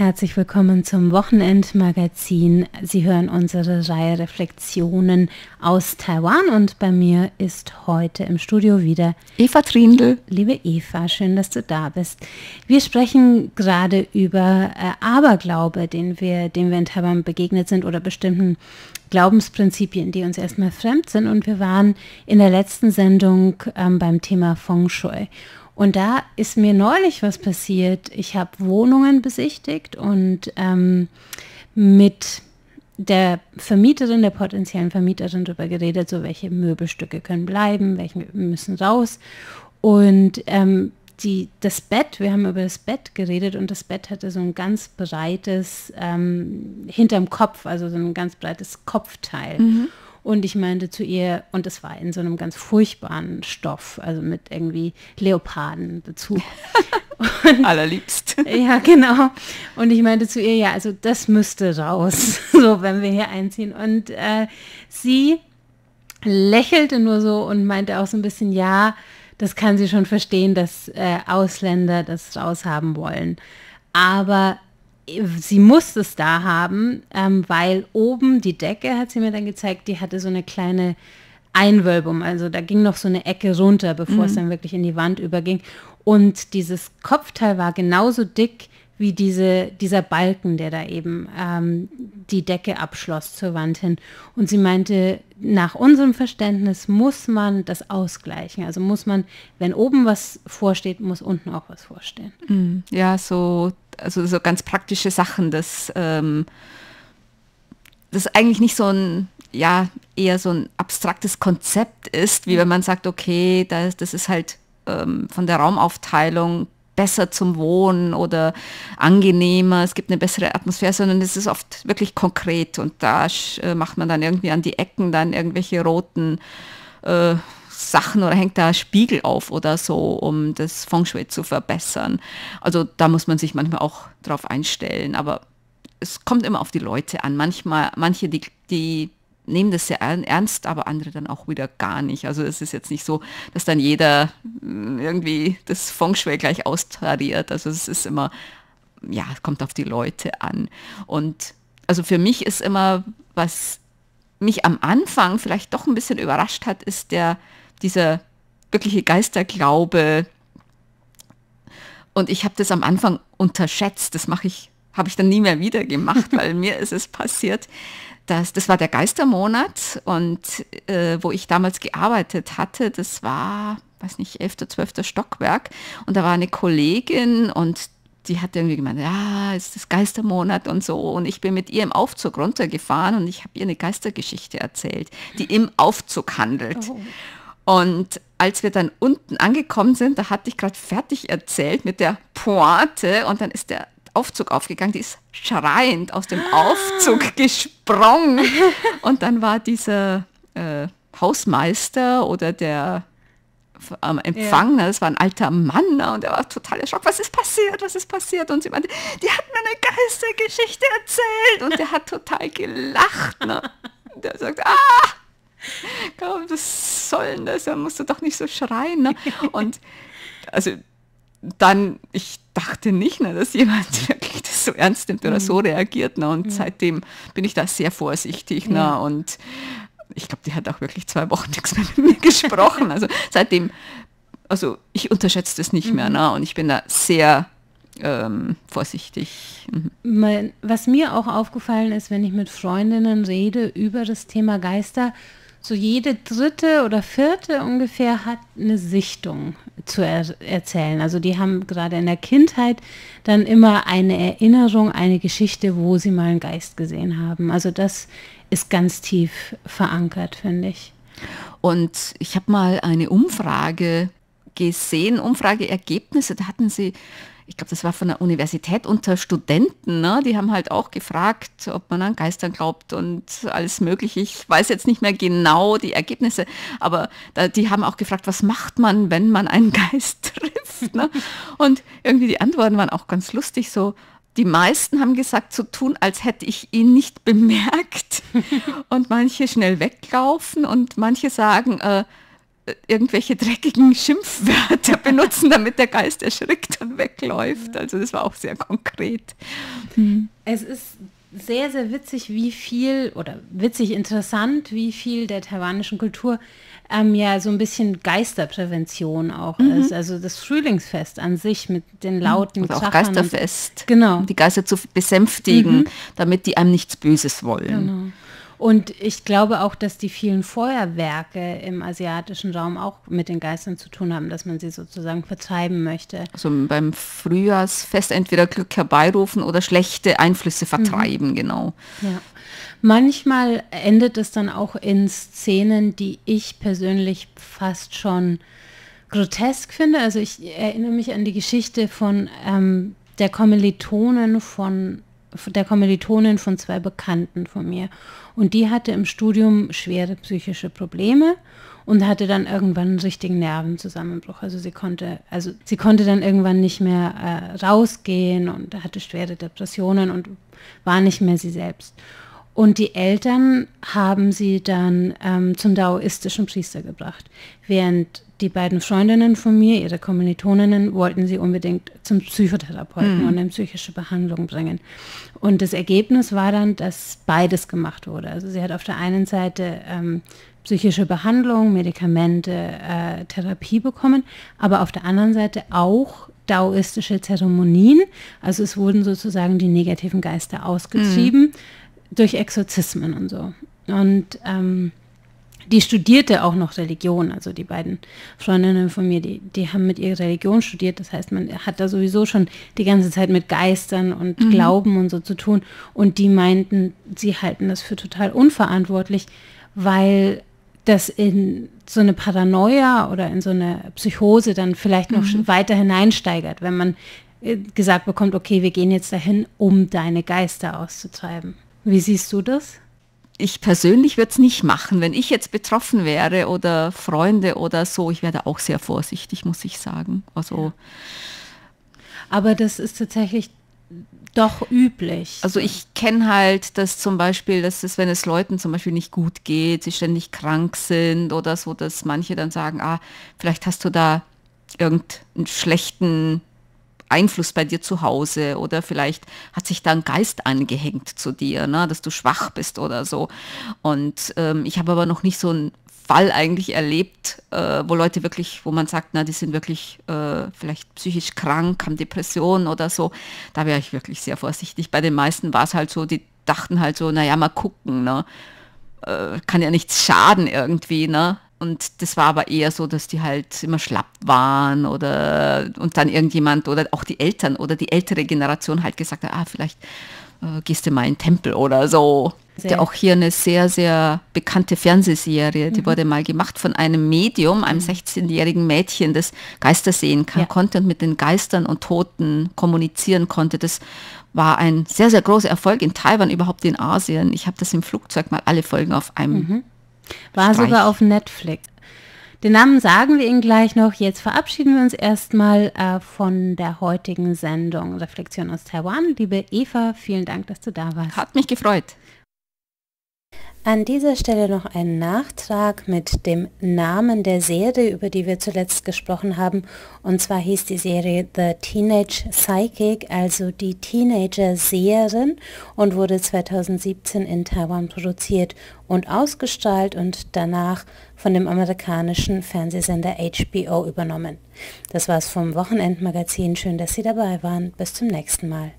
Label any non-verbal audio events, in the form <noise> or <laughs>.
Herzlich willkommen zum Wochenendmagazin. Sie hören unsere Reihe Reflexionen aus Taiwan und bei mir ist heute im Studio wieder Eva Trindl. Liebe Eva, schön, dass du da bist. Wir sprechen gerade über äh, Aberglaube, den wir, dem wir in Taiwan begegnet sind oder bestimmten Glaubensprinzipien, die uns erstmal fremd sind und wir waren in der letzten Sendung ähm, beim Thema Feng Shui und da ist mir neulich was passiert. Ich habe Wohnungen besichtigt und ähm, mit der Vermieterin, der potenziellen Vermieterin darüber geredet, so welche Möbelstücke können bleiben, welche müssen raus. Und ähm, die, das Bett, wir haben über das Bett geredet und das Bett hatte so ein ganz breites, ähm, hinterm Kopf, also so ein ganz breites Kopfteil. Mhm. Und ich meinte zu ihr, und es war in so einem ganz furchtbaren Stoff, also mit irgendwie Leoparden dazu. Und, <laughs> Allerliebst. <laughs> Ja, genau. Und ich meinte zu ihr, ja, also das müsste raus, <laughs> so wenn wir hier einziehen. Und äh, sie lächelte nur so und meinte auch so ein bisschen, ja, das kann sie schon verstehen, dass äh, Ausländer das raushaben wollen. Aber sie muss es da haben, ähm, weil oben die Decke, hat sie mir dann gezeigt, die hatte so eine kleine Einwölbung. Also da ging noch so eine Ecke runter, bevor mhm. es dann wirklich in die Wand überging. Und dieses Kopfteil war genauso dick wie diese, dieser Balken, der da eben ähm, die Decke abschloss zur Wand hin. Und sie meinte, nach unserem Verständnis muss man das ausgleichen. Also muss man, wenn oben was vorsteht, muss unten auch was vorstehen. Mhm. Ja, so, also so ganz praktische Sachen, dass ähm, das eigentlich nicht so ein ja, eher so ein abstraktes Konzept ist, wie mhm. wenn man sagt, okay, das, das ist halt ähm, von der Raumaufteilung besser zum Wohnen oder angenehmer, es gibt eine bessere Atmosphäre, sondern es ist oft wirklich konkret und da äh, macht man dann irgendwie an die Ecken dann irgendwelche roten äh, Sachen oder hängt da Spiegel auf oder so, um das Feng Shui zu verbessern. Also da muss man sich manchmal auch drauf einstellen, aber es kommt immer auf die Leute an. Manchmal, manche, die, die nehmen das sehr ernst, aber andere dann auch wieder gar nicht. Also es ist jetzt nicht so, dass dann jeder äh, irgendwie das Feng Shui gleich austariert. Also es ist immer, ja, kommt auf die Leute an. Und also für mich ist immer, was mich am Anfang vielleicht doch ein bisschen überrascht hat, ist der, dieser wirkliche Geisterglaube. Und ich habe das am Anfang unterschätzt. Das mache ich, habe ich dann nie mehr wieder gemacht, <laughs> weil mir ist es passiert, das, das war der Geistermonat und äh, wo ich damals gearbeitet hatte, das war, weiß nicht, 11., 12. Stockwerk und da war eine Kollegin und die hat irgendwie gemeint, ja, es ist das Geistermonat und so. Und ich bin mit ihr im Aufzug runtergefahren und ich habe ihr eine Geistergeschichte erzählt, die im Aufzug handelt. Oh. Und als wir dann unten angekommen sind, da hatte ich gerade fertig erzählt mit der Pointe und dann ist der Aufzug aufgegangen, die ist schreiend aus dem Aufzug ah. gesprungen. <laughs> Und dann war dieser äh, Hausmeister oder der am ähm, Empfang, ja. das war ein alter Mann ne, und er war total erschrocken, was ist passiert, was ist passiert? Und sie meinte, die hat mir eine Geistergeschichte erzählt und er hat total gelacht. Ne. Und er sagt, ah, komm, was soll denn das? Da musst du doch nicht so schreien. Ne? <laughs> Und also dann, ich dachte nicht, ne, dass jemand <laughs> wirklich das so ernst nimmt oder mhm. so reagiert. Ne, und mhm. seitdem bin ich da sehr vorsichtig. Ne, und ich glaube, die hat auch wirklich zwei Wochen <laughs> nichts mehr mit mir gesprochen. Also seitdem, also ich unterschätze das nicht mhm. mehr. Ne, und ich bin da sehr ähm, vorsichtig. Mhm. Was mir auch aufgefallen ist, wenn ich mit Freundinnen rede über das Thema Geister, so jede dritte oder vierte ungefähr hat eine Sichtung zu er erzählen. Also die haben gerade in der Kindheit dann immer eine Erinnerung, eine Geschichte, wo sie mal einen Geist gesehen haben. Also das ist ganz tief verankert, finde ich. Und ich habe mal eine Umfrage gesehen, Umfrageergebnisse, da hatten sie ich glaube, das war von der Universität unter Studenten, ne? die haben halt auch gefragt, ob man an Geistern glaubt und alles Mögliche. Ich weiß jetzt nicht mehr genau die Ergebnisse, aber da, die haben auch gefragt, was macht man, wenn man einen <laughs> Geist trifft? Ne? Und irgendwie die Antworten waren auch ganz lustig, so, die meisten haben gesagt, zu so tun, als hätte ich ihn nicht bemerkt. <laughs> Und manche schnell weglaufen und manche sagen, äh, irgendwelche dreckigen Schimpfwörter <laughs> benutzen, damit der Geist erschrickt und wegläuft. Also das war auch sehr konkret. Hm. Es ist sehr, sehr witzig, wie viel, oder witzig interessant, wie viel der taiwanischen Kultur ähm, ja so ein bisschen Geisterprävention auch mhm. ist. Also das Frühlingsfest an sich mit den mhm. lauten Oder also auch Geisterfest. Und, genau. Die Geister zu besänftigen, mhm. damit die einem nichts Böses wollen. Genau. Und ich glaube auch, dass die vielen Feuerwerke im asiatischen Raum auch mit den Geistern zu tun haben, dass man sie sozusagen vertreiben möchte. Also beim Frühjahrsfest entweder Glück herbeirufen oder schlechte Einflüsse mhm. vertreiben, mhm. genau. Ja. Manchmal endet es dann auch in Szenen, die ich persönlich fast schon grotesk finde. Also ich erinnere mich an die Geschichte von ähm, der Kommilitonen von der Kommilitonin von zwei Bekannten von mir. Und die hatte im Studium schwere psychische Probleme und hatte dann irgendwann einen richtigen Nervenzusammenbruch. Also sie konnte, also sie konnte dann irgendwann nicht mehr äh, rausgehen und hatte schwere Depressionen und war nicht mehr sie selbst. Und die Eltern haben sie dann ähm, zum daoistischen Priester gebracht, während die beiden Freundinnen von mir, ihre Kommilitoninnen, wollten sie unbedingt zum Psychotherapeuten mhm. und in psychische Behandlung bringen. Und das Ergebnis war dann, dass beides gemacht wurde. Also sie hat auf der einen Seite ähm, psychische Behandlung, Medikamente, äh, Therapie bekommen, aber auf der anderen Seite auch daoistische Zeremonien. Also es wurden sozusagen die negativen Geister ausgetrieben mhm. durch Exorzismen und so. Und ähm, die studierte auch noch Religion. Also die beiden Freundinnen von mir, die, die haben mit ihr Religion studiert. Das heißt, man hat da sowieso schon die ganze Zeit mit Geistern und mhm. Glauben und so zu tun. Und die meinten, sie halten das für total unverantwortlich, weil das in so eine Paranoia oder in so eine Psychose dann vielleicht noch mhm. weiter hineinsteigert, wenn man äh, gesagt bekommt, okay, wir gehen jetzt dahin, um deine Geister auszutreiben. Wie siehst du das? ich persönlich würde es nicht machen. Wenn ich jetzt betroffen wäre oder Freunde oder so, ich werde auch sehr vorsichtig, muss ich sagen. Also. Aber das ist tatsächlich doch üblich. Also ich kenne halt, dass zum Beispiel, dass es, wenn es Leuten zum Beispiel nicht gut geht, sie ständig krank sind oder so, dass manche dann sagen, ah, vielleicht hast du da irgendeinen schlechten Einfluss bei dir zu Hause oder vielleicht hat sich da ein Geist angehängt zu dir, ne, dass du schwach bist oder so. Und ähm, ich habe aber noch nicht so einen Fall eigentlich erlebt, äh, wo Leute wirklich, wo man sagt, na, die sind wirklich äh, vielleicht psychisch krank, haben Depressionen oder so. Da wäre ich wirklich sehr vorsichtig. Bei den meisten war es halt so, die dachten halt so, naja, mal gucken, ne? Äh, kann ja nichts schaden irgendwie, ne? Und das war aber eher so, dass die halt immer schlapp waren oder und dann irgendjemand oder auch die Eltern oder die ältere Generation halt gesagt hat, ah, vielleicht äh, gehst du mal in den Tempel oder so. Sehr. Der auch hier eine sehr, sehr bekannte Fernsehserie, die mhm. wurde mal gemacht von einem Medium, einem 16-jährigen mhm. Mädchen, das Geister sehen kann, ja. konnte und mit den Geistern und Toten kommunizieren konnte. Das war ein sehr, sehr großer Erfolg in Taiwan, überhaupt in Asien. Ich habe das im Flugzeug mal alle Folgen auf einem mhm war Streich. sogar auf Netflix. Den Namen sagen wir Ihnen gleich noch. Jetzt verabschieden wir uns erstmal äh, von der heutigen Sendung Reflexion aus Taiwan. Liebe Eva, vielen Dank, dass du da warst. Hat mich gefreut. An dieser Stelle noch ein Nachtrag mit dem Namen der Serie, über die wir zuletzt gesprochen haben. Und zwar hieß die Serie The Teenage Psychic, also die teenager serien und wurde 2017 in Taiwan produziert und ausgestrahlt und danach von dem amerikanischen Fernsehsender HBO übernommen. Das war's vom Wochenendmagazin. Schön, dass Sie dabei waren. Bis zum nächsten Mal.